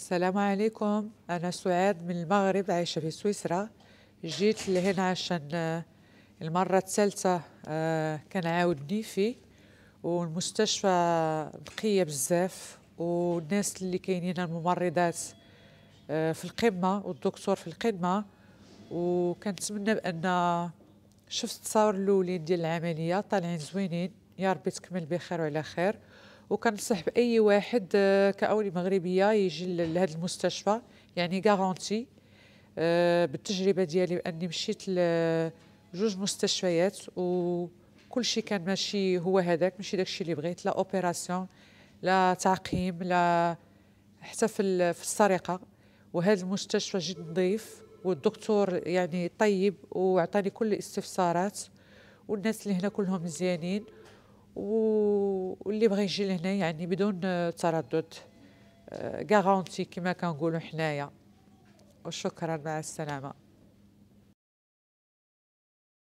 السلام عليكم أنا سعاد من المغرب عايشة في سويسرا جيت لهنا عشان آه، المرة الثالثة آه، كان عاودني نيفي والمستشفى نقية بزاف والناس اللي كاينين الممرضات آه، في القمة والدكتور في القمة وكنتمنى بأن شفت التصاور الأولين ديال العملية طالعين زوينين يا ربي تكمل بخير وعلى خير وكنصح باي واحد آه، كاولي مغربيه يجي لهذا المستشفى يعني غارونتي آه، بالتجربه ديالي اني مشيت لجوج مستشفيات وكل شيء كان ماشي هو هذاك ماشي داكشي اللي بغيت لا اوبيراسيون لا تعقيم لا حتى في في السرقه وهذا المستشفى جد نظيف والدكتور يعني طيب وعطاني كل الاستفسارات والناس اللي هنا كلهم مزيانين واللي بغى يجي لهنا يعني بدون آه، تردد غارونتي آه، كما كنقولوا حنايا وشكرا مع السلامه